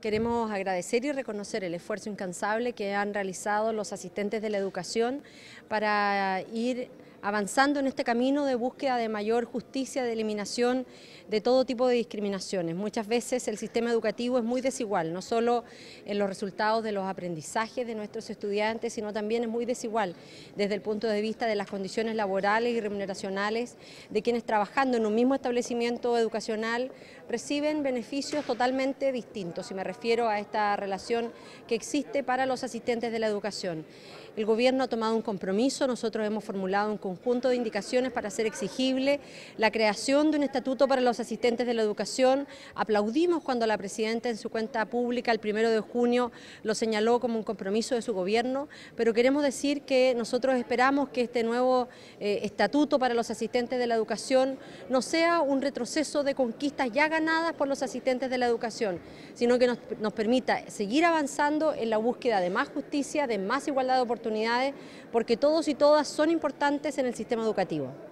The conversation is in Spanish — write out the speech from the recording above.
Queremos agradecer y reconocer el esfuerzo incansable que han realizado los asistentes de la educación para ir avanzando en este camino de búsqueda de mayor justicia, de eliminación de todo tipo de discriminaciones. Muchas veces el sistema educativo es muy desigual, no solo en los resultados de los aprendizajes de nuestros estudiantes, sino también es muy desigual desde el punto de vista de las condiciones laborales y remuneracionales de quienes trabajando en un mismo establecimiento educacional reciben beneficios totalmente distintos, y me refiero a esta relación que existe para los asistentes de la educación. El gobierno ha tomado un compromiso, nosotros hemos formulado un compromiso conjunto de indicaciones para hacer exigible la creación de un estatuto para los asistentes de la educación. Aplaudimos cuando la presidenta en su cuenta pública el primero de junio lo señaló como un compromiso de su gobierno, pero queremos decir que nosotros esperamos que este nuevo eh, estatuto para los asistentes de la educación no sea un retroceso de conquistas ya ganadas por los asistentes de la educación, sino que nos, nos permita seguir avanzando en la búsqueda de más justicia, de más igualdad de oportunidades, porque todos y todas son importantes en el sistema educativo.